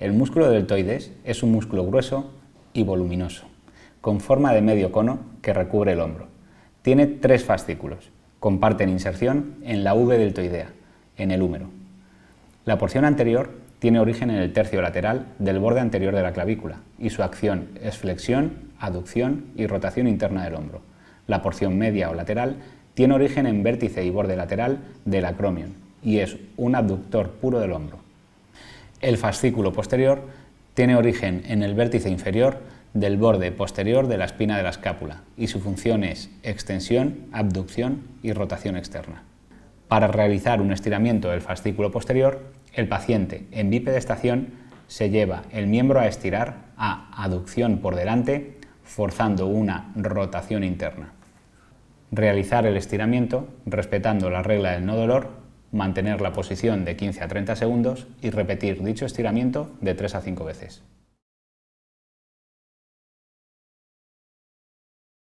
El músculo deltoides es un músculo grueso y voluminoso, con forma de medio cono que recubre el hombro. Tiene tres fascículos. Comparten inserción en la V deltoidea, en el húmero. La porción anterior tiene origen en el tercio lateral del borde anterior de la clavícula y su acción es flexión, aducción y rotación interna del hombro. La porción media o lateral tiene origen en vértice y borde lateral del acromion y es un abductor puro del hombro. El fascículo posterior tiene origen en el vértice inferior del borde posterior de la espina de la escápula y su función es extensión, abducción y rotación externa. Para realizar un estiramiento del fascículo posterior, el paciente en bipedestación se lleva el miembro a estirar a aducción por delante, forzando una rotación interna. Realizar el estiramiento respetando la regla del no dolor mantener la posición de 15 a 30 segundos y repetir dicho estiramiento de 3 a 5 veces.